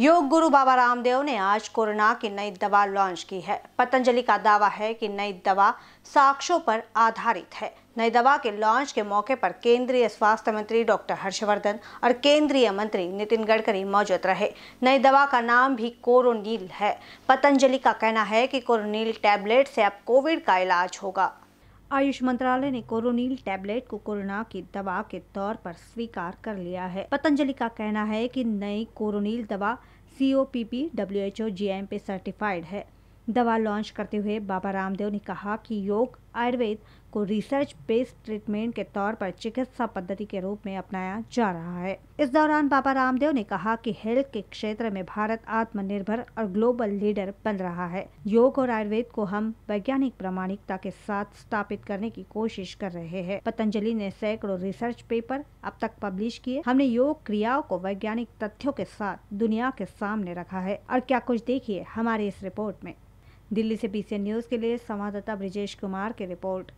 योग गुरु बाबा रामदेव ने आज कोरोना की नई दवा लॉन्च की है पतंजलि का दावा है कि नई दवा साक्ष्यों पर आधारित है नई दवा के लॉन्च के मौके पर केंद्रीय स्वास्थ्य मंत्री डॉक्टर हर्षवर्धन और केंद्रीय मंत्री नितिन गडकरी मौजूद रहे नई दवा का नाम भी कोरोनील है पतंजलि का कहना है कि कोरोनील टैबलेट से अब कोविड का इलाज होगा आयुष मंत्रालय ने कोरोनिल टैबलेट को कोरोना की दवा के तौर पर स्वीकार कर लिया है पतंजलि का कहना है कि नई कोरोनिल दवा C O P P W H O G M P certified है दवा लॉन्च करते हुए बाबा रामदेव ने कहा कि योग आयुर्वेद को रिसर्च बेस्ड ट्रीटमेंट के तौर पर चिकित्सा पद्धति के रूप में अपनाया जा रहा है इस दौरान बाबा रामदेव ने कहा कि हेल्थ के क्षेत्र में भारत आत्मनिर्भर और ग्लोबल लीडर बन रहा है योग और आयुर्वेद को हम वैज्ञानिक प्रमाणिकता के साथ स्थापित करने की कोशिश कर रहे हैं पतंजलि ने सैकड़ों रिसर्च पेपर अब तक पब्लिश किए हमने योग क्रियाओं को वैज्ञानिक तथ्यों के साथ दुनिया के सामने रखा है और क्या कुछ देखिए हमारी इस रिपोर्ट में दिल्ली से पी न्यूज़ के लिए संवाददाता ब्रिजेश कुमार की रिपोर्ट